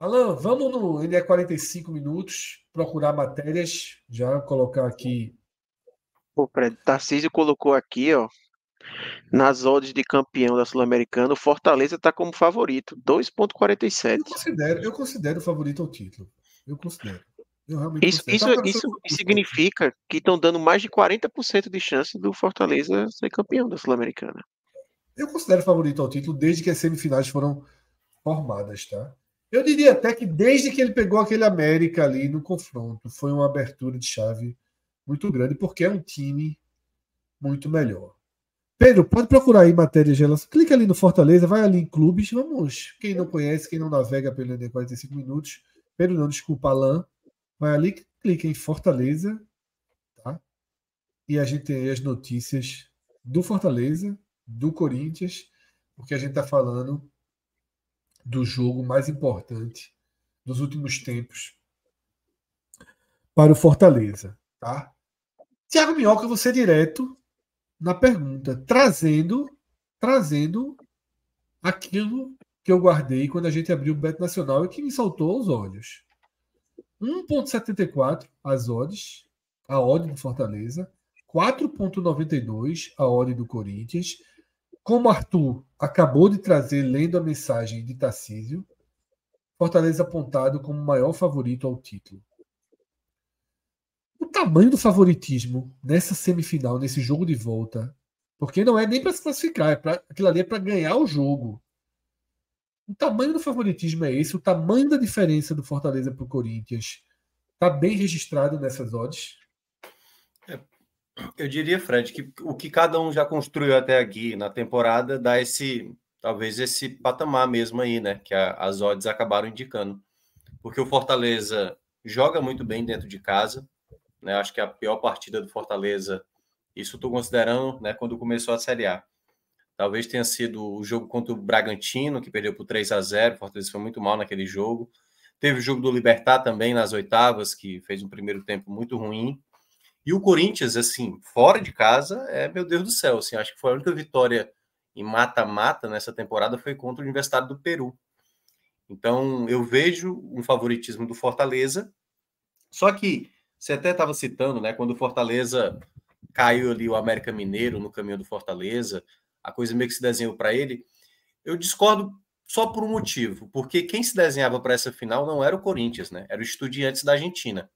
Alan, vamos no. Ele é 45 minutos, procurar matérias. Já colocar aqui. O Tarcísio colocou aqui, ó. Nas odds de campeão da Sul-Americana, o Fortaleza está como favorito, 2,47. Eu considero, eu considero favorito ao título. Eu considero. Eu isso isso, tá isso significa que estão dando mais de 40% de chance do Fortaleza ser campeão da Sul-Americana. Eu considero favorito ao título desde que as semifinais foram formadas, tá? Eu diria até que desde que ele pegou aquele América ali no confronto, foi uma abertura de chave muito grande, porque é um time muito melhor. Pedro, pode procurar aí matérias de relação. Clica ali no Fortaleza, vai ali em clubes. Vamos. Quem não conhece, quem não navega pelo ED 45 minutos, Pedro não, desculpa, Alain. Vai ali, clica em Fortaleza, tá? E a gente tem aí as notícias do Fortaleza, do Corinthians, porque a gente tá falando do jogo mais importante dos últimos tempos para o Fortaleza, tá? Tiago Minhoca, você é direto na pergunta, trazendo trazendo aquilo que eu guardei quando a gente abriu o Beto Nacional e que me saltou aos olhos. 1.74 as odds, a odd do Fortaleza, 4.92 a odd do Corinthians como Arthur acabou de trazer lendo a mensagem de Tarcísio, Fortaleza apontado como maior favorito ao título. O tamanho do favoritismo nessa semifinal, nesse jogo de volta, porque não é nem para se classificar, é pra, aquilo ali é para ganhar o jogo. O tamanho do favoritismo é esse, o tamanho da diferença do Fortaleza para o Corinthians está bem registrado nessas odds. Eu diria, Fred, que o que cada um já construiu até aqui na temporada dá esse, talvez esse patamar mesmo aí, né? Que a, as odds acabaram indicando. Porque o Fortaleza joga muito bem dentro de casa, né? Acho que a pior partida do Fortaleza, isso estou considerando, né? Quando começou a Série A. Talvez tenha sido o jogo contra o Bragantino, que perdeu por 3 a 0 o Fortaleza foi muito mal naquele jogo. Teve o jogo do Libertar também nas oitavas, que fez um primeiro tempo muito ruim e o Corinthians, assim, fora de casa, é meu Deus do céu. Assim, acho que foi a única vitória em mata-mata nessa temporada foi contra o Universitário do Peru. Então, eu vejo um favoritismo do Fortaleza. Só que você até estava citando, né? Quando o Fortaleza caiu ali o América Mineiro no caminho do Fortaleza, a coisa meio que se desenhou para ele. Eu discordo só por um motivo, porque quem se desenhava para essa final não era o Corinthians, né? Era o Estudiantes da Argentina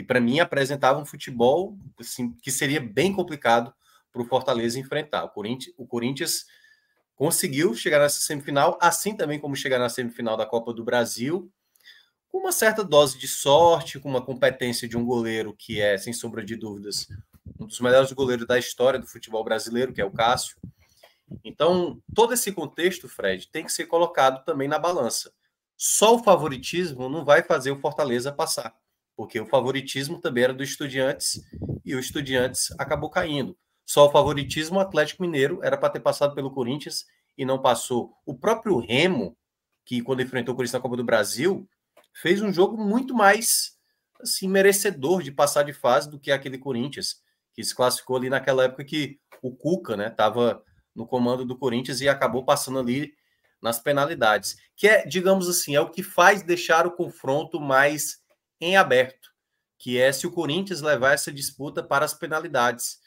que para mim apresentava um futebol assim, que seria bem complicado para o Fortaleza enfrentar. O Corinthians, o Corinthians conseguiu chegar nessa semifinal, assim também como chegar na semifinal da Copa do Brasil, com uma certa dose de sorte, com uma competência de um goleiro que é, sem sombra de dúvidas, um dos melhores goleiros da história do futebol brasileiro, que é o Cássio. Então, todo esse contexto, Fred, tem que ser colocado também na balança. Só o favoritismo não vai fazer o Fortaleza passar porque o favoritismo também era do Estudiantes e o Estudiantes acabou caindo. Só o favoritismo o Atlético Mineiro era para ter passado pelo Corinthians e não passou. O próprio Remo, que quando enfrentou o Corinthians na Copa do Brasil, fez um jogo muito mais assim merecedor de passar de fase do que aquele Corinthians, que se classificou ali naquela época que o Cuca, né, no comando do Corinthians e acabou passando ali nas penalidades, que é, digamos assim, é o que faz deixar o confronto mais em aberto, que é se o Corinthians levar essa disputa para as penalidades.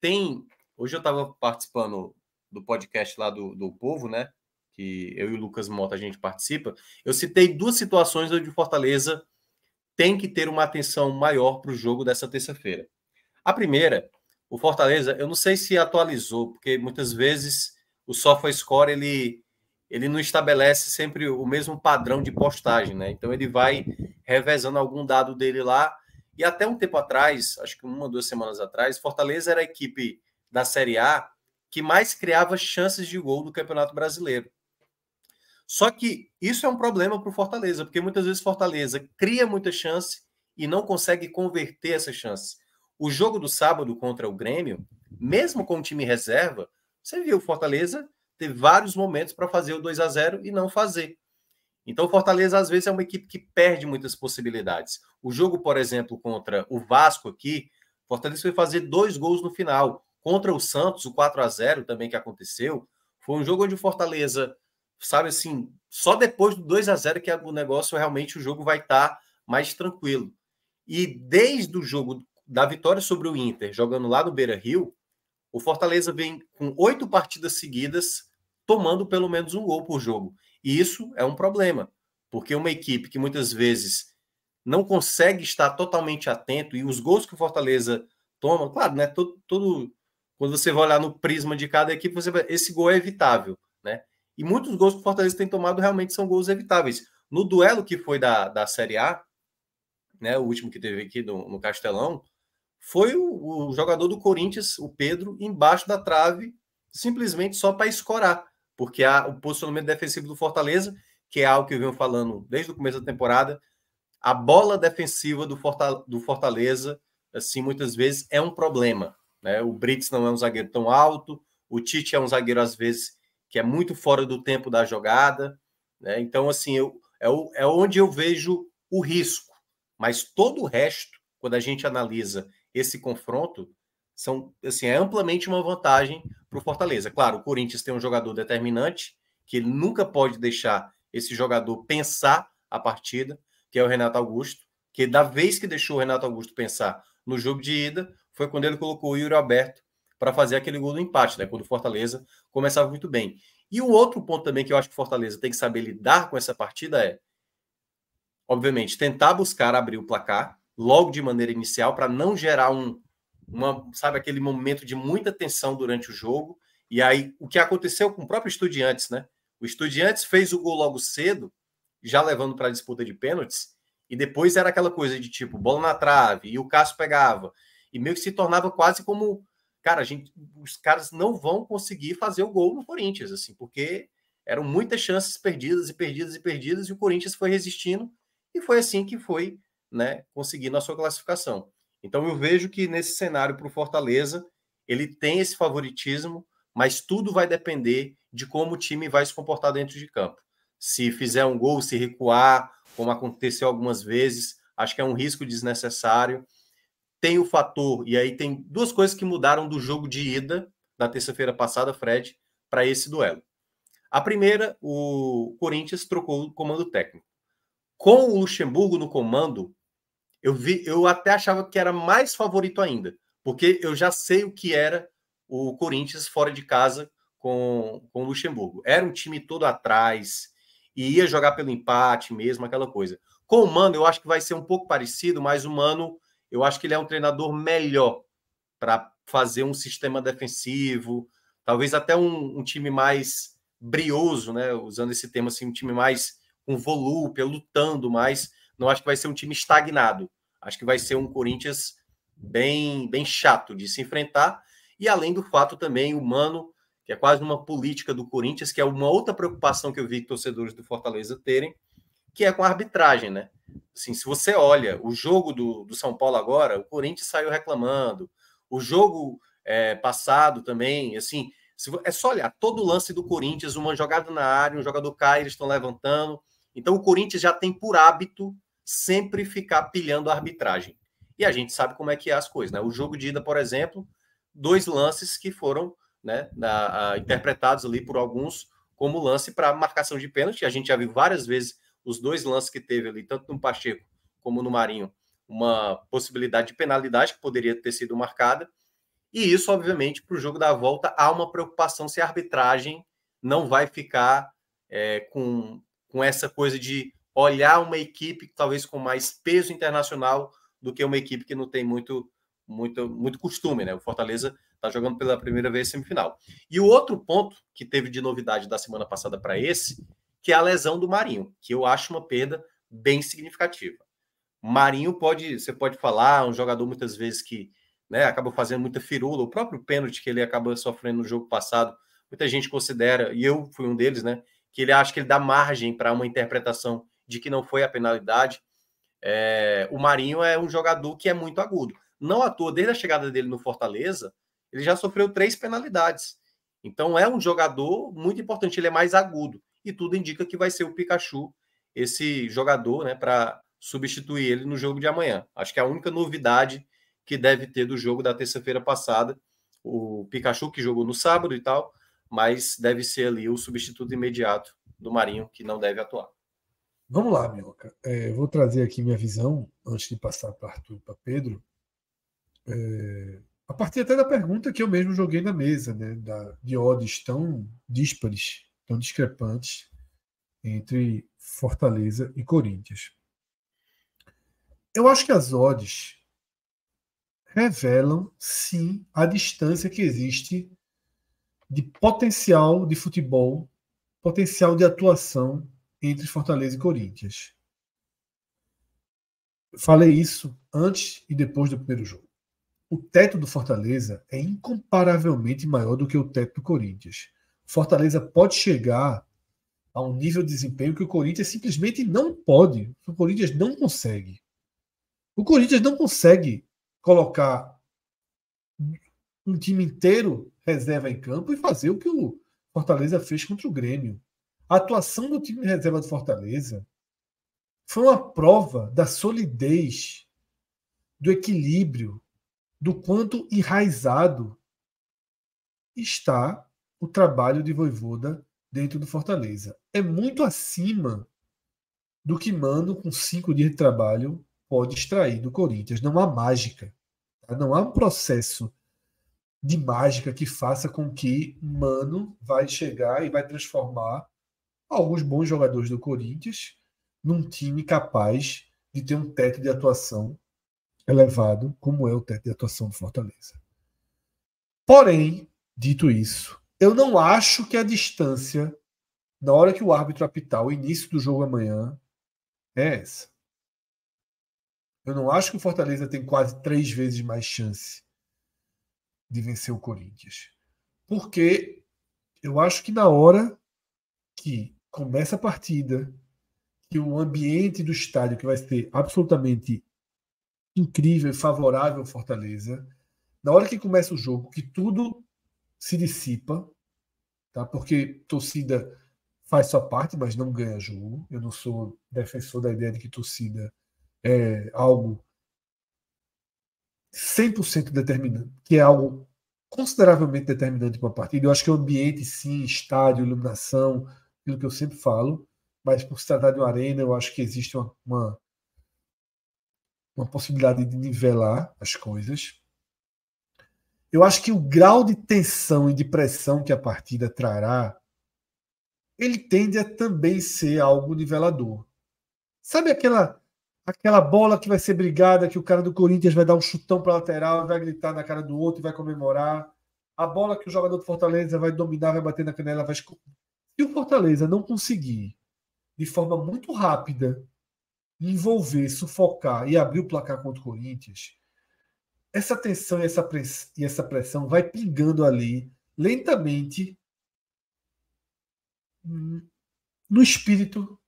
Tem. Hoje eu estava participando do podcast lá do, do Povo, né? Que eu e o Lucas Mota a gente participa. Eu citei duas situações onde o Fortaleza tem que ter uma atenção maior para o jogo dessa terça-feira. A primeira, o Fortaleza, eu não sei se atualizou, porque muitas vezes o score ele ele não estabelece sempre o mesmo padrão de postagem, né? Então ele vai revezando algum dado dele lá. E até um tempo atrás, acho que uma, ou duas semanas atrás, Fortaleza era a equipe da Série A que mais criava chances de gol do Campeonato Brasileiro. Só que isso é um problema para o Fortaleza, porque muitas vezes Fortaleza cria muita chance e não consegue converter essa chance. O jogo do sábado contra o Grêmio, mesmo com o time reserva, você viu o Fortaleza ter vários momentos para fazer o 2 a 0 e não fazer. Então, o Fortaleza, às vezes, é uma equipe que perde muitas possibilidades. O jogo, por exemplo, contra o Vasco aqui, o Fortaleza foi fazer dois gols no final. Contra o Santos, o 4 a 0 também que aconteceu, foi um jogo onde o Fortaleza, sabe assim, só depois do 2 a 0 que o negócio realmente o jogo vai estar tá mais tranquilo. E desde o jogo da vitória sobre o Inter, jogando lá no Beira Rio, o Fortaleza vem com oito partidas seguidas, tomando pelo menos um gol por jogo. E isso é um problema, porque uma equipe que muitas vezes não consegue estar totalmente atento e os gols que o Fortaleza toma, claro, né? Todo, todo quando você vai olhar no prisma de cada equipe, você vai, esse gol é evitável, né? E muitos gols que o Fortaleza tem tomado realmente são gols evitáveis. No duelo que foi da, da Série A, né, o último que teve aqui no, no Castelão, foi o, o, jogador do Corinthians, o Pedro, embaixo da trave, simplesmente só para escorar porque há o posicionamento defensivo do Fortaleza, que é algo que eu venho falando desde o começo da temporada, a bola defensiva do, Forta, do Fortaleza, assim, muitas vezes é um problema. Né? O Brits não é um zagueiro tão alto, o Tite é um zagueiro, às vezes, que é muito fora do tempo da jogada. Né? Então, assim, eu, é, o, é onde eu vejo o risco. Mas todo o resto, quando a gente analisa esse confronto, são, assim, é amplamente uma vantagem para o Fortaleza. Claro, o Corinthians tem um jogador determinante, que ele nunca pode deixar esse jogador pensar a partida, que é o Renato Augusto, que da vez que deixou o Renato Augusto pensar no jogo de ida, foi quando ele colocou o Yuri Alberto para fazer aquele gol do empate, né? Quando o Fortaleza começava muito bem. E o outro ponto também que eu acho que o Fortaleza tem que saber lidar com essa partida é, obviamente, tentar buscar abrir o placar logo de maneira inicial para não gerar um uma, sabe, aquele momento de muita tensão durante o jogo. E aí, o que aconteceu com o próprio Estudiantes, né? O Estudiantes fez o gol logo cedo, já levando para a disputa de pênaltis, e depois era aquela coisa de tipo, bola na trave, e o Cássio pegava, e meio que se tornava quase como, cara, a gente, os caras não vão conseguir fazer o gol no Corinthians, assim, porque eram muitas chances perdidas e perdidas e perdidas, e o Corinthians foi resistindo, e foi assim que foi, né, conseguindo a sua classificação. Então eu vejo que nesse cenário para o Fortaleza, ele tem esse favoritismo, mas tudo vai depender de como o time vai se comportar dentro de campo. Se fizer um gol, se recuar, como aconteceu algumas vezes, acho que é um risco desnecessário. Tem o fator, e aí tem duas coisas que mudaram do jogo de ida da terça-feira passada, Fred, para esse duelo. A primeira, o Corinthians trocou o comando técnico. Com o Luxemburgo no comando, eu vi, eu até achava que era mais favorito ainda, porque eu já sei o que era o Corinthians fora de casa com, com o Luxemburgo. Era um time todo atrás e ia jogar pelo empate mesmo, aquela coisa. Com o Mano, eu acho que vai ser um pouco parecido, mas o Mano, eu acho que ele é um treinador melhor para fazer um sistema defensivo, talvez até um, um, time mais brioso, né? Usando esse tema assim, um time mais com volúpia, lutando mais não acho que vai ser um time estagnado. Acho que vai ser um Corinthians bem, bem chato de se enfrentar. E além do fato também, humano, que é quase uma política do Corinthians, que é uma outra preocupação que eu vi torcedores do Fortaleza terem, que é com a arbitragem, né? Assim, se você olha o jogo do, do São Paulo agora, o Corinthians saiu reclamando. O jogo é, passado também, assim, se, é só olhar todo o lance do Corinthians, uma jogada na área, um jogador cai, eles estão levantando. Então o Corinthians já tem por hábito sempre ficar pilhando a arbitragem. E a gente sabe como é que é as coisas, né? O jogo de ida, por exemplo, dois lances que foram né, na, a, interpretados ali por alguns como lance para marcação de pênalti. A gente já viu várias vezes os dois lances que teve ali, tanto no Pacheco como no Marinho, uma possibilidade de penalidade que poderia ter sido marcada. E isso, obviamente, para o jogo da volta, há uma preocupação se a arbitragem não vai ficar é, com, com essa coisa de olhar uma equipe talvez com mais peso internacional do que uma equipe que não tem muito muito muito costume, né? O Fortaleza está jogando pela primeira vez semifinal. E o outro ponto que teve de novidade da semana passada para esse, que é a lesão do Marinho, que eu acho uma perda bem significativa. Marinho pode, você pode falar, é um jogador muitas vezes que né, acaba fazendo muita firula, o próprio pênalti que ele acaba sofrendo no jogo passado, muita gente considera, e eu fui um deles, né, que ele acha que ele dá margem para uma interpretação de que não foi a penalidade. É, o Marinho é um jogador que é muito agudo. Não à toa, desde a chegada dele no Fortaleza, ele já sofreu três penalidades. Então é um jogador muito importante, ele é mais agudo. E tudo indica que vai ser o Pikachu, esse jogador, né, para substituir ele no jogo de amanhã. Acho que é a única novidade que deve ter do jogo da terça-feira passada. O Pikachu que jogou no sábado e tal, mas deve ser ali o substituto imediato do Marinho, que não deve atuar. Vamos lá, Minhoca. É, vou trazer aqui minha visão, antes de passar para Arthur e para Pedro, é, a partir até da pergunta que eu mesmo joguei na mesa, né, da, de odds tão díspares, tão discrepantes entre Fortaleza e Corinthians. Eu acho que as odds revelam, sim, a distância que existe de potencial de futebol, potencial de atuação entre Fortaleza e Corinthians. Falei isso antes e depois do primeiro jogo. O teto do Fortaleza é incomparavelmente maior do que o teto do Corinthians. Fortaleza pode chegar a um nível de desempenho que o Corinthians simplesmente não pode. O Corinthians não consegue. O Corinthians não consegue colocar um time inteiro reserva em campo e fazer o que o Fortaleza fez contra o Grêmio. A atuação do time de reserva do Fortaleza foi uma prova da solidez, do equilíbrio, do quanto enraizado está o trabalho de Voivoda dentro do Fortaleza. É muito acima do que Mano, com cinco dias de trabalho, pode extrair do Corinthians. Não há mágica. Tá? Não há um processo de mágica que faça com que Mano vai chegar e vai transformar alguns bons jogadores do Corinthians num time capaz de ter um teto de atuação elevado, como é o teto de atuação do Fortaleza. Porém, dito isso, eu não acho que a distância, na hora que o árbitro apitar o início do jogo amanhã, é essa. Eu não acho que o Fortaleza tem quase três vezes mais chance de vencer o Corinthians. Porque eu acho que na hora que começa a partida, que o ambiente do estádio que vai ser absolutamente incrível e favorável ao Fortaleza, na hora que começa o jogo, que tudo se dissipa, tá? Porque torcida faz sua parte, mas não ganha jogo. Eu não sou defensor da ideia de que torcida é algo 100% determinante, que é algo consideravelmente determinante para a partida. Eu acho que o ambiente, sim, estádio, iluminação, aquilo que eu sempre falo, mas por se tratar de uma arena, eu acho que existe uma, uma, uma possibilidade de nivelar as coisas. Eu acho que o grau de tensão e de pressão que a partida trará, ele tende a também ser algo nivelador. Sabe aquela aquela bola que vai ser brigada, que o cara do Corinthians vai dar um chutão para lateral, vai gritar na cara do outro e vai comemorar. A bola que o jogador do Fortaleza vai dominar, vai bater na canela, vai se o Fortaleza não conseguir, de forma muito rápida, envolver, sufocar e abrir o placar contra o Corinthians, essa tensão e essa, press e essa pressão vai pingando ali, lentamente, hum, no espírito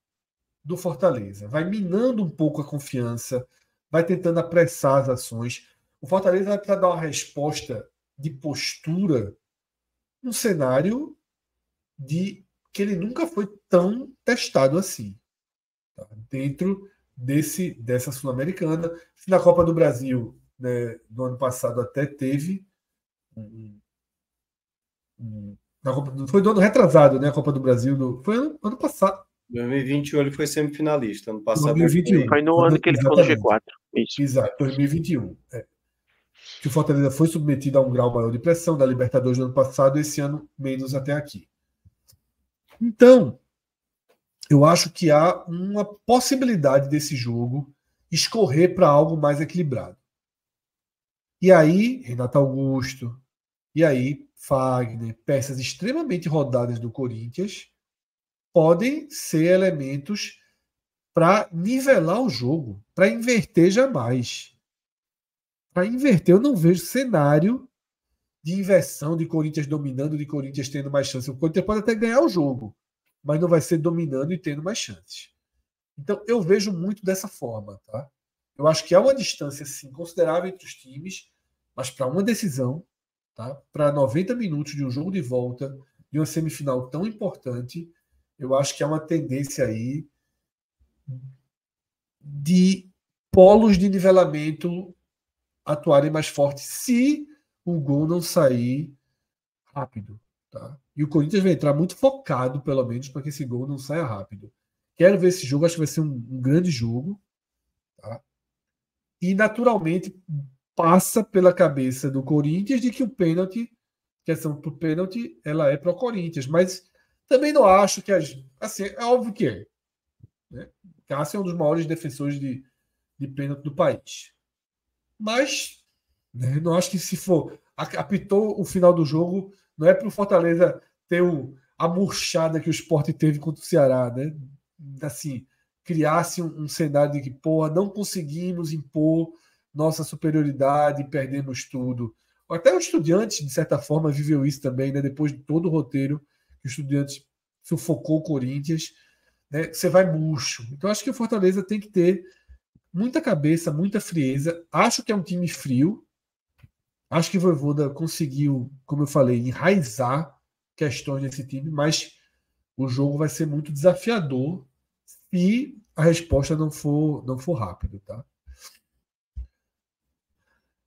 do Fortaleza. Vai minando um pouco a confiança, vai tentando apressar as ações. O Fortaleza vai precisar dar uma resposta de postura num cenário de que ele nunca foi tão testado assim. Tá? Dentro desse dessa Sul-Americana. Na Copa do Brasil, né, do ano passado, até teve. Um, um, na Copa, foi do ano retrasado, né? A Copa do Brasil. do foi ano, ano passado. 2021 ele foi semifinalista. Ano passado 2021. Foi, no ano, que ele ficou no G4. Isso. Exato, 2021. É. Que o Fortaleza foi submetido a um grau maior de pressão da Libertadores no ano passado, esse ano menos até aqui. Então, eu acho que há uma possibilidade desse jogo escorrer para algo mais equilibrado. E aí, Renato Augusto, e aí Fagner, peças extremamente rodadas do Corinthians, podem ser elementos para nivelar o jogo, para inverter jamais. Para inverter, eu não vejo cenário de inversão de Corinthians dominando, de Corinthians tendo mais chance. O Corinthians pode até ganhar o jogo, mas não vai ser dominando e tendo mais chances. Então, eu vejo muito dessa forma, tá? Eu acho que há uma distância, sim, considerável entre os times, mas para uma decisão, tá? Para 90 minutos de um jogo de volta, de uma semifinal tão importante, eu acho que há uma tendência aí de polos de nivelamento atuarem mais fortes, se o gol não sair rápido. Tá? E o Corinthians vai entrar muito focado, pelo menos, para que esse gol não saia rápido. Quero ver esse jogo, acho que vai ser um, um grande jogo. Tá? E, naturalmente, passa pela cabeça do Corinthians de que o pênalti, questão do pênalti, ela é para o Corinthians. Mas também não acho que. As, assim, é óbvio que é. Né? Cássio é um dos maiores defensores de, de pênalti do país. Mas né? Não acho que se for. Apitou o final do jogo, não é para o Fortaleza ter o, a murchada que o esporte teve contra o Ceará, né? Assim, criasse um, um cenário de que, porra, não conseguimos impor nossa superioridade, perdemos tudo. Até o estudante, de certa forma, viveu isso também, né? Depois de todo o roteiro que o estudante sufocou o Corinthians, né? Você vai murcho. Então, acho que o Fortaleza tem que ter muita cabeça, muita frieza. Acho que é um time frio, Acho que Voivoda conseguiu, como eu falei, enraizar questões desse time, mas o jogo vai ser muito desafiador se a resposta não for, não for rápido, tá?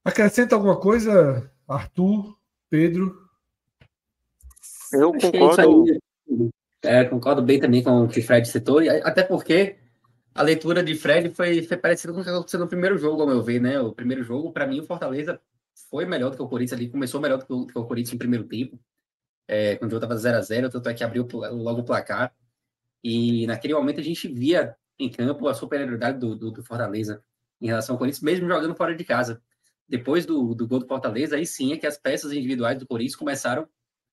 Acrescenta alguma coisa, Arthur, Pedro? Eu é concordo. É, concordo bem também com o que o Fred citou, até porque a leitura de Fred foi, foi parecida com o que aconteceu no primeiro jogo, ao meu ver, né? O primeiro jogo, para mim, o Fortaleza foi melhor do que o Corinthians ali, começou melhor do que o, do que o Corinthians no primeiro tempo, é, quando o jogo estava 0x0, tanto é que abriu logo o placar. E naquele momento a gente via em campo a superioridade do, do, do Fortaleza em relação ao Corinthians, mesmo jogando fora de casa. Depois do, do gol do Fortaleza, aí sim é que as peças individuais do Corinthians começaram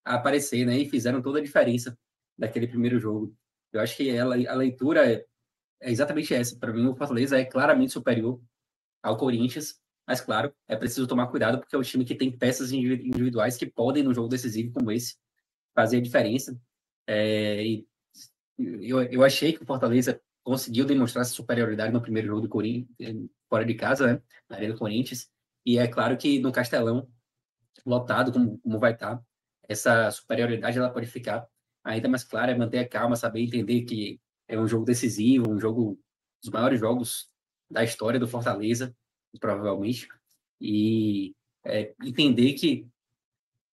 a aparecer, né? E fizeram toda a diferença daquele primeiro jogo. Eu acho que ela, a leitura é, é exatamente essa. Para mim, o Fortaleza é claramente superior ao Corinthians mas, claro, é preciso tomar cuidado, porque é um time que tem peças individuais que podem, num jogo decisivo como esse, fazer a diferença. É, e eu, eu achei que o Fortaleza conseguiu demonstrar essa superioridade no primeiro jogo do Corinthians, é, fora de casa, né? na Arena do Corinthians. E é claro que no Castelão, lotado como, como vai estar, tá, essa superioridade ela pode ficar ainda mais clara, é manter a calma, saber entender que é um jogo decisivo, um jogo dos maiores jogos da história do Fortaleza provavelmente, e é, entender que,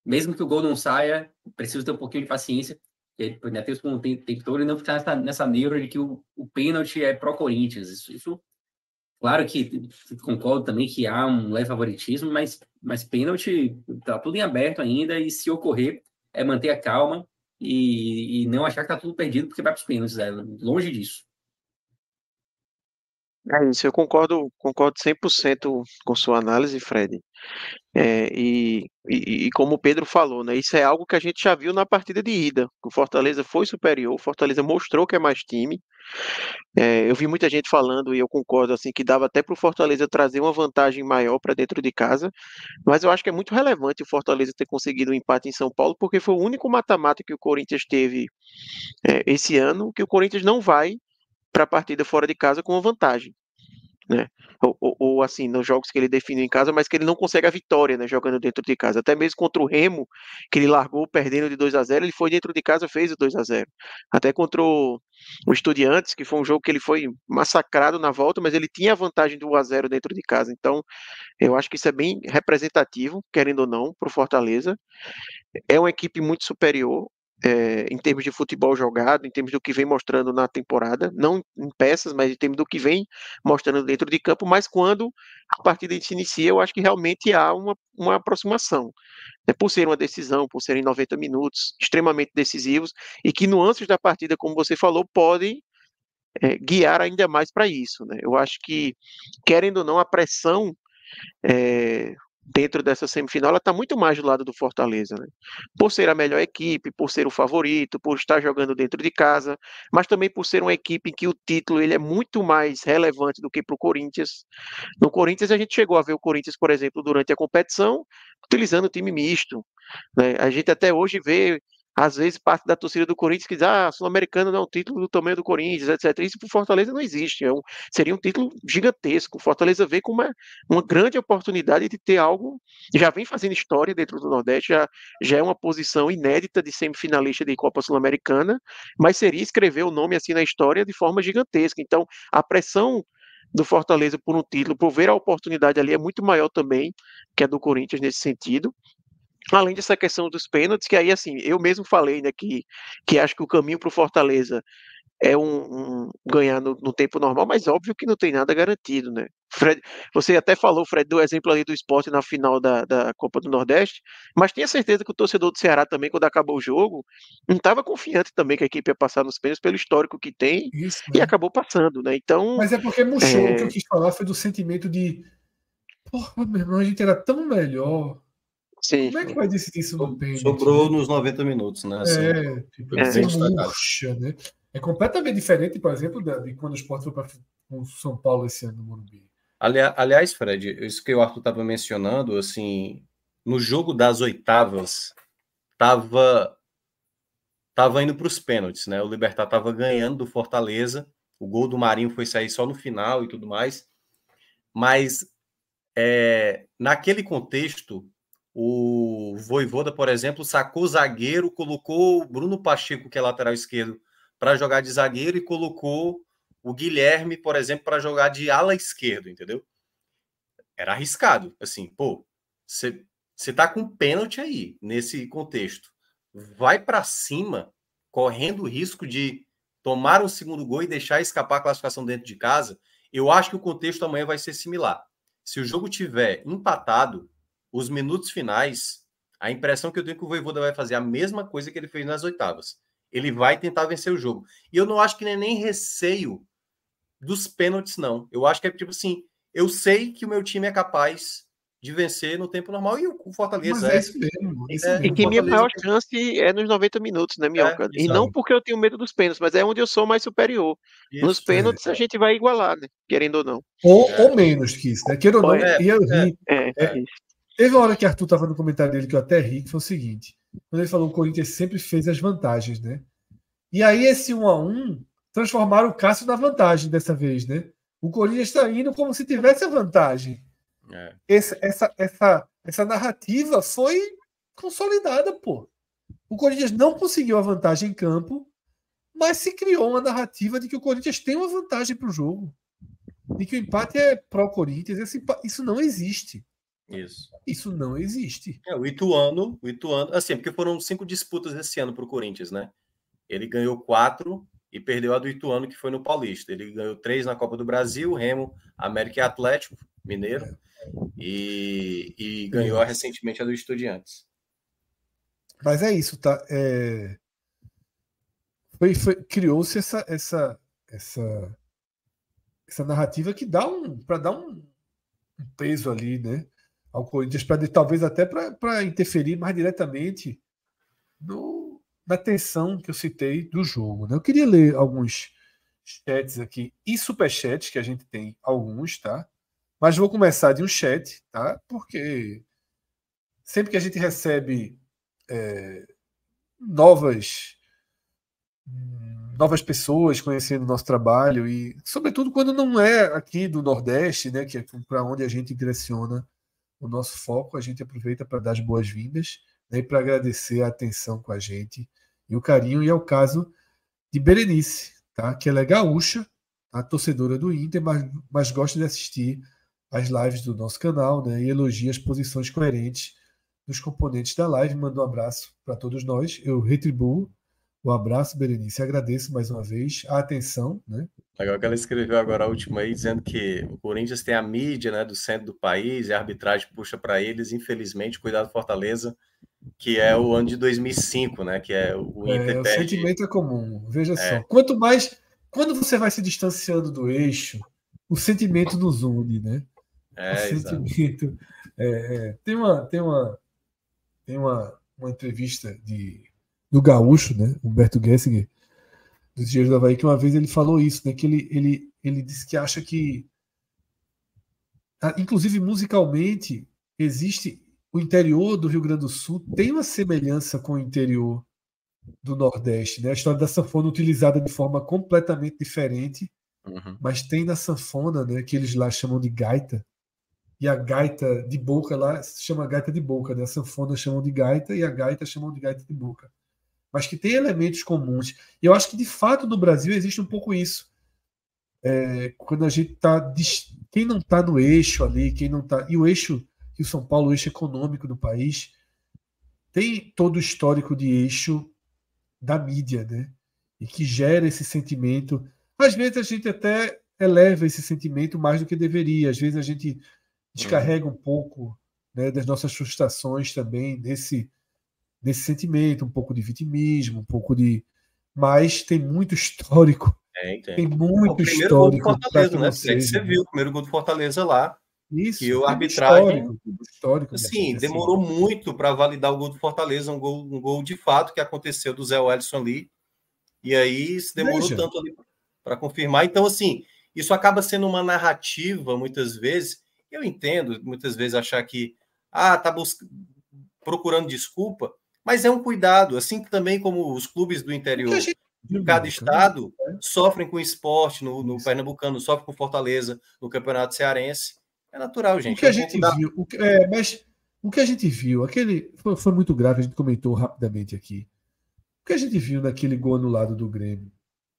mesmo que o gol não saia, precisa ter um pouquinho de paciência. Ele, o Matheus com o tempo todo, e não ficar nessa, nessa neura de que o, o pênalti é pró-Corinthians. Isso, isso, claro que concordo também que há um leve favoritismo, mas, mas pênalti está tudo em aberto ainda, e se ocorrer, é manter a calma e, e não achar que está tudo perdido porque vai para os pênaltis. É longe disso. É isso, eu concordo, concordo 100% com sua análise, Fred. É, e, e, e, como o Pedro falou, né, isso é algo que a gente já viu na partida de ida. O Fortaleza foi superior, o Fortaleza mostrou que é mais time. É, eu vi muita gente falando, e eu concordo, assim, que dava até para o Fortaleza trazer uma vantagem maior para dentro de casa. Mas eu acho que é muito relevante o Fortaleza ter conseguido um empate em São Paulo, porque foi o único mata-mata que o Corinthians teve é, esse ano, que o Corinthians não vai para a partida fora de casa com uma vantagem. Né? Ou, ou, ou, assim, nos jogos que ele definiu em casa, mas que ele não consegue a vitória, né, jogando dentro de casa. Até mesmo contra o Remo, que ele largou perdendo de 2 a 0, ele foi dentro de casa, fez o 2 a 0. Até contra o, o Estudiantes, que foi um jogo que ele foi massacrado na volta, mas ele tinha a vantagem do 1 a 0 dentro de casa. Então, eu acho que isso é bem representativo, querendo ou não, para o Fortaleza. É uma equipe muito superior é, em termos de futebol jogado, em termos do que vem mostrando na temporada, não em peças, mas em termos do que vem mostrando dentro de campo, mas quando a partida se inicia, eu acho que realmente há uma, uma aproximação. Né, por ser uma decisão, por serem 90 minutos extremamente decisivos, e que nuances da partida, como você falou, podem é, guiar ainda mais para isso. Né? Eu acho que, querendo ou não, a pressão é, dentro dessa semifinal, ela está muito mais do lado do Fortaleza, né? por ser a melhor equipe, por ser o favorito, por estar jogando dentro de casa, mas também por ser uma equipe em que o título ele é muito mais relevante do que para o Corinthians. No Corinthians, a gente chegou a ver o Corinthians, por exemplo, durante a competição, utilizando o time misto. Né? A gente até hoje vê às vezes parte da torcida do Corinthians que diz, ah, Sul-Americano não é um título do tamanho do Corinthians, etc. Isso para o Fortaleza não existe, é um, seria um título gigantesco. Fortaleza vê como uma, é uma grande oportunidade de ter algo, já vem fazendo história dentro do Nordeste, já, já é uma posição inédita de semifinalista de Copa Sul-Americana, mas seria escrever o nome assim na história de forma gigantesca. Então, a pressão do Fortaleza por um título, por ver a oportunidade ali é muito maior também que a do Corinthians nesse sentido. Além dessa questão dos pênaltis, que aí, assim, eu mesmo falei, né, que, que acho que o caminho para o Fortaleza é um, um ganhar no, no, tempo normal, mas óbvio que não tem nada garantido, né? Fred, você até falou, Fred, do exemplo ali do esporte na final da, da Copa do Nordeste, mas tenha certeza que o torcedor do Ceará também, quando acabou o jogo, não estava confiante também que a equipe ia passar nos pênaltis pelo histórico que tem Isso, né? e acabou passando, né? Então. Mas é porque murchou, é... o que é eu quis falar foi do sentimento de. Porra, meu irmão, a gente era tão melhor. Sim. Como é que vai decidir isso no pênalti? Sobrou nos 90 minutos, né? Assim, é, tipo, é, é murcha, assim, né? é completamente diferente, por exemplo, de quando o Sport foi para o São Paulo esse ano no Morumbi. Aliás, Fred, isso que o Arthur estava mencionando, assim, no jogo das oitavas, tava, tava indo para os pênaltis, né? O Libertar tava ganhando do Fortaleza, o gol do Marinho foi sair só no final e tudo mais, mas é, naquele contexto, o Voivoda, por exemplo, sacou zagueiro, colocou o Bruno Pacheco, que é lateral esquerdo, para jogar de zagueiro e colocou o Guilherme, por exemplo, para jogar de ala esquerdo, entendeu? Era arriscado. Assim, pô, você tá com pênalti aí, nesse contexto. Vai para cima, correndo o risco de tomar um segundo gol e deixar escapar a classificação dentro de casa. Eu acho que o contexto amanhã vai ser similar. Se o jogo tiver empatado, os minutos finais, a impressão que eu tenho é que o Voivoda vai fazer a mesma coisa que ele fez nas oitavas. Ele vai tentar vencer o jogo. E eu não acho que é nem receio dos pênaltis, não. Eu acho que é tipo assim, eu sei que o meu time é capaz de vencer no tempo normal e o Fortaleza Mas é. Esse é mesmo, é, é. E que minha maior chance é nos 90 minutos, né, Minhoca? É, e não porque eu tenho medo dos pênaltis, mas é onde eu sou mais superior. Isso, nos pênaltis é. a gente vai igualar, né? Querendo ou não. Ou, ou menos que isso, né? Querendo ou não, ia vir. Teve uma hora que Arthur estava no comentário dele que eu até ri, que foi o seguinte: quando ele falou que o Corinthians sempre fez as vantagens, né? E aí esse 1 a 1 transformaram o Cássio na vantagem dessa vez, né? O Corinthians está indo como se tivesse a vantagem. É. Essa, essa, essa, essa narrativa foi consolidada, pô. O Corinthians não conseguiu a vantagem em campo, mas se criou uma narrativa de que o Corinthians tem uma vantagem para o jogo. De que o empate é pró-Corinthians. Isso não existe. Isso. Isso não existe. É, o Ituano, o Ituano, assim, porque foram cinco disputas esse ano para o Corinthians, né? Ele ganhou quatro e perdeu a do Ituano, que foi no Paulista. Ele ganhou três na Copa do Brasil, Remo, América e Atlético Mineiro, é. e, e ganhou é. recentemente a do Estudiantes. Mas é isso, tá? É... Foi, foi... Criou-se essa, essa, essa, essa narrativa que dá um. para dar um, um peso ali, né? ao Corinthians, talvez até para interferir mais diretamente no, na tensão que eu citei do jogo. Né? Eu queria ler alguns chats aqui e superchats, que a gente tem alguns, tá? Mas vou começar de um chat, tá? Porque sempre que a gente recebe é, novas novas pessoas conhecendo o nosso trabalho e sobretudo quando não é aqui do Nordeste, né, que é para onde a gente direciona o nosso foco, a gente aproveita para dar as boas-vindas né, e para agradecer a atenção com a gente e o carinho. E é o caso de Berenice, tá? que ela é gaúcha, a tá, torcedora do Inter, mas, mas gosta de assistir as lives do nosso canal né, e elogia as posições coerentes dos componentes da live. Manda um abraço para todos nós. Eu retribuo o abraço, Berenice. Agradeço mais uma vez a atenção. Né? Legal que ela escreveu agora a última aí, dizendo que o Corinthians tem a mídia né, do centro do país e a arbitragem puxa para eles. Infelizmente, cuidado Fortaleza, que é o ano de 2005, né? que é o é, Inter. É, o sentimento é comum. Veja é. só. Quanto mais. Quando você vai se distanciando do eixo, o sentimento nos une, né? É, o sentimento. É, é, tem uma, tem uma, tem uma, uma entrevista de do gaúcho, né, Humberto Gessinger, dos Dias do Havaí, que uma vez ele falou isso, né, que ele, ele, ele disse que acha que, ah, inclusive musicalmente, existe o interior do Rio Grande do Sul tem uma semelhança com o interior do Nordeste, né? A história da sanfona utilizada de forma completamente diferente, uhum. mas tem na sanfona, né, que eles lá chamam de gaita, e a gaita de boca lá se chama gaita de boca, né? A sanfona chamam de gaita e a gaita chamam de gaita de boca mas que tem elementos comuns. E eu acho que, de fato, no Brasil existe um pouco isso. É, quando a gente está. Quem não está no eixo ali, quem não está. E o eixo, e o São Paulo, o eixo econômico do país, tem todo o histórico de eixo da mídia, né? E que gera esse sentimento. Às vezes a gente até eleva esse sentimento mais do que deveria, às vezes a gente descarrega uhum. um pouco né, das nossas frustrações também nesse desse sentimento, um pouco de vitimismo, um pouco de. Mas tem muito histórico. É, tem muito o primeiro histórico. Gol do Fortaleza, né? você né? viu o primeiro gol do Fortaleza lá. Isso. E o arbitragem. Histórico, histórico sim, assim. demorou muito para validar o gol do Fortaleza, um gol, um gol de fato que aconteceu do Zé Wellison ali. E aí se demorou Veja. tanto ali para confirmar. Então, assim, isso acaba sendo uma narrativa muitas vezes. Eu entendo muitas vezes achar que ah, tá buscando procurando desculpa, mas é um cuidado, assim também como os clubes do interior de cada estado é. sofrem com esporte no, no Pernambucano, sofrem com Fortaleza, no Campeonato Cearense. É natural, gente. O que a gente é viu, o que, é, mas o que a gente viu, aquele foi, foi, muito grave, a gente comentou rapidamente aqui. O que a gente viu naquele gol anulado do Grêmio,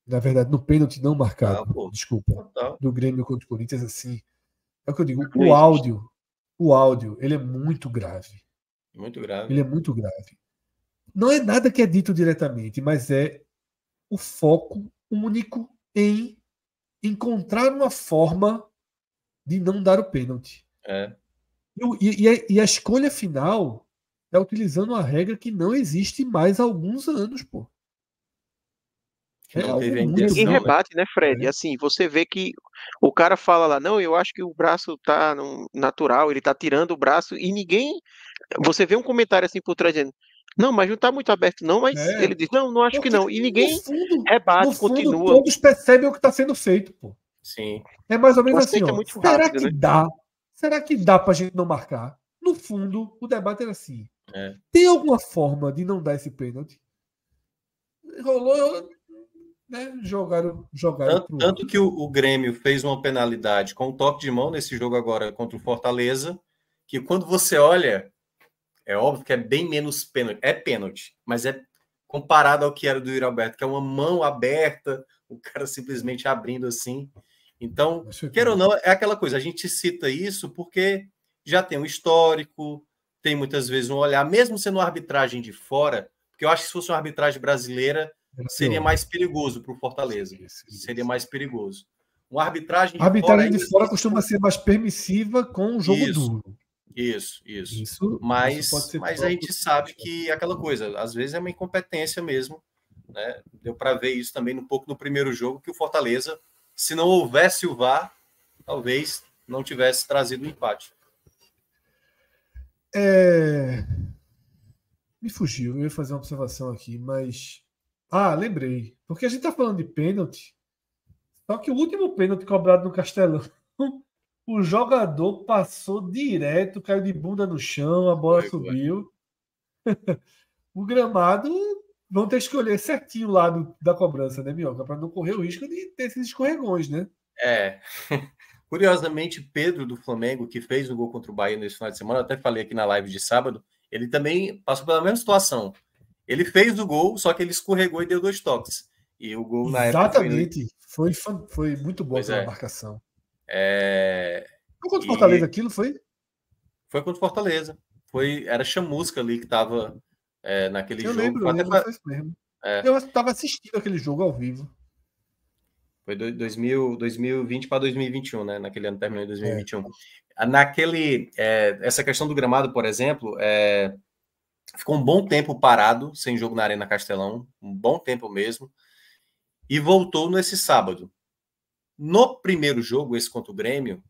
na verdade, no pênalti não marcado, ah, desculpa, total. do Grêmio contra o Corinthians, assim, é o que eu digo, o áudio, o áudio, ele é muito grave. Muito grave. Ele é muito grave não é nada que é dito diretamente, mas é o foco único em encontrar uma forma de não dar o pênalti. É. E, e, a, e, a, escolha final é utilizando uma regra que não existe mais há alguns anos, pô. É e é. rebate, né, Fred? É. Assim, você vê que o cara fala lá, não, eu acho que o braço tá natural, ele tá tirando o braço e ninguém. Você vê um comentário assim por trás dizendo, não, mas não está muito aberto, não. Mas é. ele diz: não, não acho Porque que não. Tipo, e ninguém é fundo, rebate, fundo, continua. Todos percebem o que está sendo feito, pô. Sim. É mais ou menos assim. É será que né? dá? Será que dá para a gente não marcar? No fundo, o debate era assim: é. tem alguma forma de não dar esse pênalti? Rolou, né? Jogaram, jogaram. Tanto, tanto que o, o, Grêmio fez uma penalidade com um toque de mão nesse jogo agora contra o Fortaleza, que quando você olha, é óbvio que é bem menos pênalti. É pênalti, mas é comparado ao que era do Yuri Alberto, que é uma mão aberta, o cara simplesmente abrindo assim. Então, quer ou não, é aquela coisa. A gente cita isso porque já tem um histórico, tem muitas vezes um olhar, mesmo sendo uma arbitragem de fora, porque eu acho que se fosse uma arbitragem brasileira, seria mais perigoso para o Fortaleza. Sim, sim, sim. Seria mais perigoso. Uma arbitragem. arbitragem de fora, de fora costuma ser mais permissiva com o um jogo Isso. duro. Isso, isso. isso mas isso mas a gente sabe que é aquela coisa, às vezes é uma incompetência mesmo. Né? Deu para ver isso também um pouco no primeiro jogo, que o Fortaleza, se não houvesse o VAR, talvez não tivesse trazido o um empate. É... Me fugiu, eu ia fazer uma observação aqui, mas. Ah, lembrei. Porque a gente tá falando de pênalti, só que o último pênalti cobrado no Castelão o jogador passou direto, caiu de bunda no chão, a bola subiu. o gramado vão ter que escolher certinho lá do, da cobrança, né, Mioca, Para não correr o risco de ter esses escorregões, né? É. Curiosamente, Pedro do Flamengo, que fez o gol contra o Bahia nesse final de semana, até falei aqui na live de sábado, ele também passou pela mesma situação. Ele fez o gol, só que ele escorregou e deu dois toques. E o gol na Exatamente. época. Exatamente. Foi... Foi, foi muito boa a é. marcação. É... Foi contra o Fortaleza e... aquilo, foi? Foi contra o Fortaleza. Foi... Era Chamusca ali que estava é, naquele eu jogo. Lembro, eu lembro, pra... mesmo. É. Eu estava assistindo aquele jogo ao vivo. Foi 2000, 2020 para 2021, né? Naquele ano terminou em 2021. É. Ah, naquele, é, essa questão do gramado, por exemplo, é, ficou um bom tempo parado, sem jogo na Arena Castelão, um bom tempo mesmo, e voltou nesse sábado. No primeiro jogo, esse contra o Grêmio,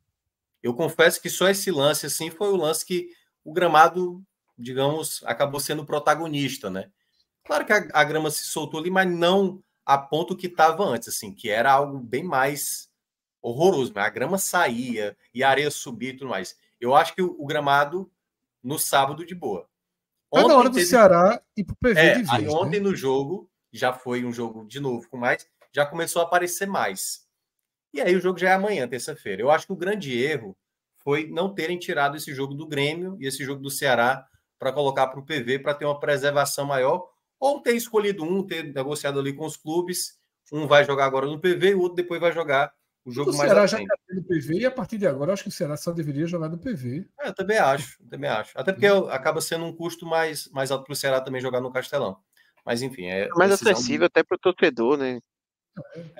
eu confesso que só esse lance assim foi o lance que o gramado, digamos, acabou sendo protagonista, né? Claro que a, a grama se soltou ali, mas não a ponto que estava antes, assim, que era algo bem mais horroroso. Né? A grama saía e a areia subia e tudo mais. Eu acho que o, o gramado no sábado de boa. É ontem, Cada hora do teve... Ceará e pro PV é, de vez, né? Ontem né? no jogo, já foi um jogo de novo com mais, já começou a aparecer mais. E aí o jogo já é amanhã, terça-feira. Eu acho que o grande erro foi não terem tirado esse jogo do Grêmio e esse jogo do Ceará para colocar para o PV para ter uma preservação maior, ou ter escolhido um, ter negociado ali com os clubes. Um vai jogar agora no PV e o outro depois vai jogar o jogo o mais. O Ceará já está no PV e a partir de agora acho que o Ceará só deveria jogar no PV. É, eu também acho, eu também acho. Até porque hum. acaba sendo um custo mais, mais alto para o Ceará também jogar no Castelão. Mas enfim, é. é mais acessível até para o torcedor, né?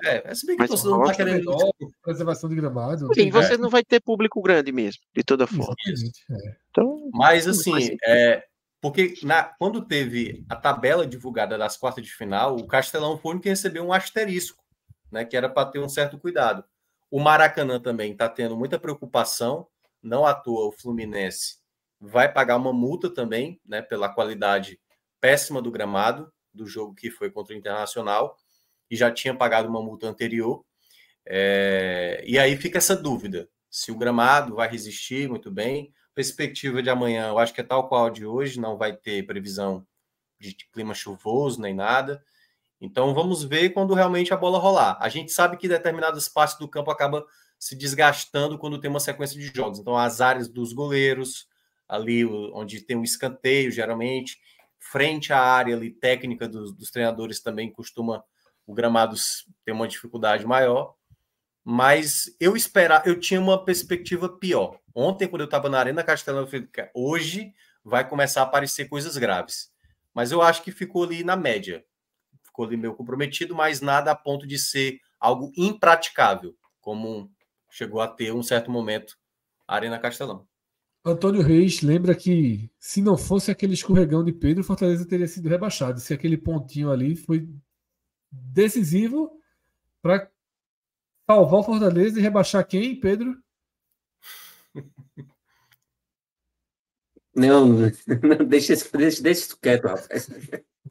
É, é, se bem que você não está querendo logo. Preservação de gramado. Sim, tem... Né? você não vai ter público grande mesmo, de toda forma. é. então, Mas assim, é, porque na, quando teve a tabela divulgada das quartas de final, o Castelão foi o único que recebeu um asterisco, né? Que era para ter um certo cuidado. O Maracanã também está tendo muita preocupação, não à toa o Fluminense vai pagar uma multa também, né, pela qualidade péssima do gramado do jogo que foi contra o Internacional e já tinha pagado uma multa anterior. É, e aí fica essa dúvida: se o gramado vai resistir muito bem. Perspectiva de amanhã, eu acho que é tal qual de hoje, não vai ter previsão de clima chuvoso nem nada. Então vamos ver quando realmente a bola rolar. A gente sabe que determinadas partes do campo acaba se desgastando quando tem uma sequência de jogos. Então as áreas dos goleiros, ali onde tem um escanteio, geralmente, frente à área ali técnica dos, dos treinadores também costuma o gramado tem uma dificuldade maior, mas eu esperava, eu tinha uma perspectiva pior. Ontem, quando eu estava na Arena Castelão, eu falei, hoje vai começar a aparecer coisas graves. Mas eu acho que ficou ali na média. Ficou ali meio comprometido, mas nada a ponto de ser algo impraticável, como chegou a ter um certo momento a Arena Castelão. Antônio Reis lembra que se não fosse aquele escorregão de Pedro, Fortaleza teria sido rebaixado. Se aquele pontinho ali foi decisivo para salvar o Fortaleza e rebaixar quem, Pedro? Não, não deixa, deixa, deixa isso quieto, rapaz.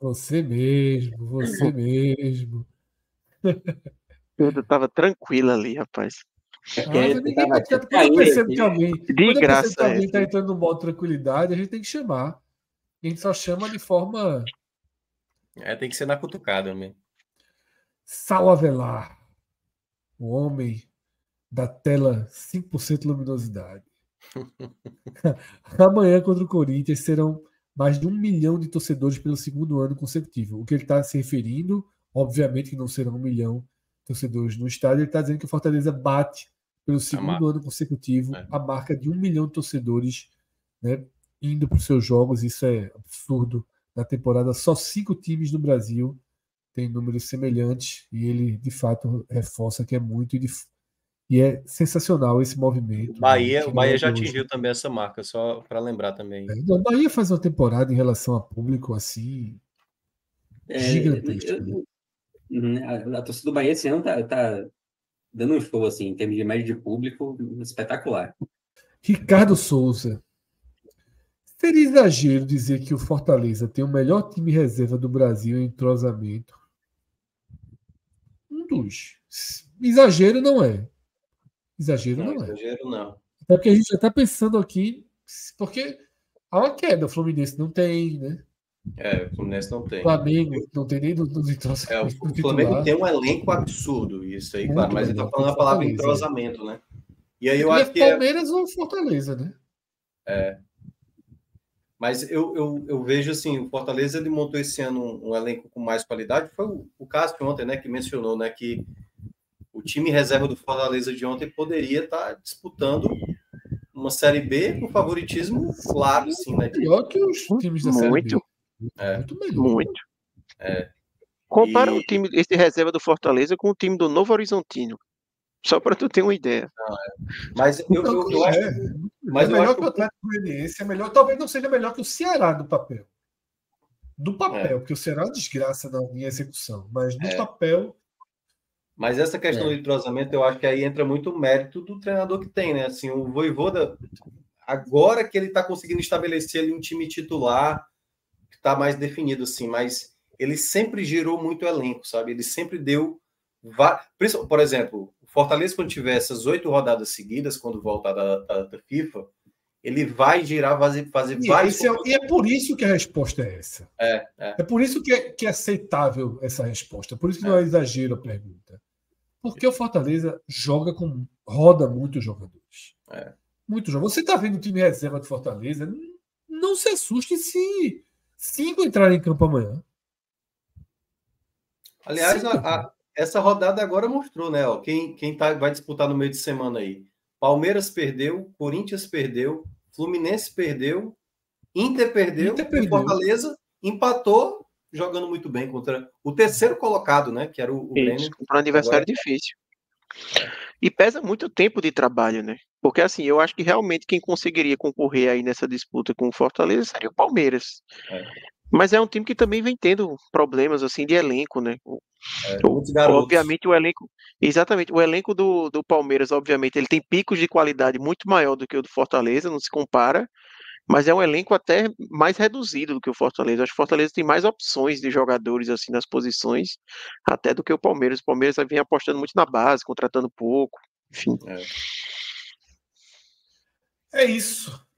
Você mesmo, você mesmo. Pedro estava tranquilo ali, rapaz. Ah, é, ninguém tipo assim, alguém, de graça, alguém está assim. entrando no modo tranquilidade, a gente tem que chamar. A gente só chama de forma. É, tem que ser na cutucada mesmo. Salavelar, o homem da tela 5% luminosidade. Amanhã contra o Corinthians serão mais de um milhão de torcedores pelo segundo ano consecutivo. O que ele está se referindo, obviamente que não serão um milhão de torcedores no estádio, ele está dizendo que o Fortaleza bate pelo segundo ano consecutivo é. a marca de um milhão de torcedores né, indo para os seus jogos. Isso é absurdo. Na temporada, só cinco times no Brasil tem números semelhantes e ele de fato reforça que é muito e, e é sensacional esse movimento. Né? Bahia, né? o Bahia já atingiu também essa marca, só para lembrar também. É, o Bahia faz uma temporada em relação a público assim é, gigantesca. Eu, né? Né, a, a, torcida do Bahia esse ano tá, tá dando um show assim, em termos de média de público espetacular. Ricardo Souza, Seria exagero dizer que o Fortaleza tem o melhor time reserva do Brasil em entrosamento Exagero não é. Exagero não, não é. Exagero não. porque a gente já está pensando aqui, porque há uma queda. O Fluminense não tem, né? É, o Fluminense não tem. O Flamengo não tem nem do, do, do é, O Flamengo tem um elenco absurdo, isso aí, claro. Mas ele está falando a palavra entrosamento, né? E aí eu acho que. É Palmeiras é... ou Fortaleza, né? É. Mas eu, eu, eu, vejo assim, o Fortaleza ele montou esse ano um, um elenco com mais qualidade. Foi o, o Cássio ontem, né, que mencionou, né, que o time reserva do Fortaleza de ontem poderia estar tá disputando uma Série B com favoritismo claro, sim, né? Pior que os times da Série muito. B. É. Muito melhor. Muito. É. Compara e... o time, esse reserva do Fortaleza com o time do Novo Horizontino. Só para tu ter uma ideia. Não, é. Mas eu, eu, eu, então, acho, é. Mas é melhor que, que o Atlético Goianiense, é melhor, talvez não seja melhor que o Ceará do papel. Do papel, é. porque o Ceará é desgraça na minha execução, mas no é. papel. Mas essa questão é. do entrosamento, eu acho que aí entra muito o mérito do treinador que tem, né? Assim, o Voivoda, agora que ele está conseguindo estabelecer ali um time titular, que está mais definido, assim, mas ele sempre gerou muito elenco, sabe? Ele sempre deu. Por exemplo, Fortaleza, quando tiver essas oito rodadas seguidas, quando voltar da, da, da FIFA, ele vai girar, fazer, fazer e vários. É, e é por isso que a resposta é essa. É, é. é por isso que é, que é aceitável essa resposta. Por isso que é. não é exagero a pergunta. Porque o Fortaleza joga com. roda muitos jogadores. É. Muito jogo. Você está vendo o time reserva de Fortaleza? Não, se assuste se cinco entrarem em campo amanhã. Aliás, a, essa rodada agora mostrou, né? Ó, quem quem tá, vai disputar no meio de semana aí? Palmeiras perdeu, Corinthians perdeu, Fluminense perdeu, Inter perdeu, Inter perdeu. Fortaleza empatou, jogando muito bem contra o terceiro colocado, né? Que era o, o Isso, Para um adversário agora... difícil. E pesa muito tempo de trabalho, né? Porque assim, eu acho que realmente quem conseguiria concorrer aí nessa disputa com o Fortaleza seria o Palmeiras. É. Mas é um time que também vem tendo problemas assim de elenco, né? É, obviamente o elenco, exatamente, o elenco do, do Palmeiras, obviamente, ele tem picos de qualidade muito maior do que o do Fortaleza, não se compara, mas é um elenco até mais reduzido do que o Fortaleza. Acho que o Fortaleza tem mais opções de jogadores assim nas posições, até do que o Palmeiras. O Palmeiras vem apostando muito na base, contratando pouco, enfim. É, é isso.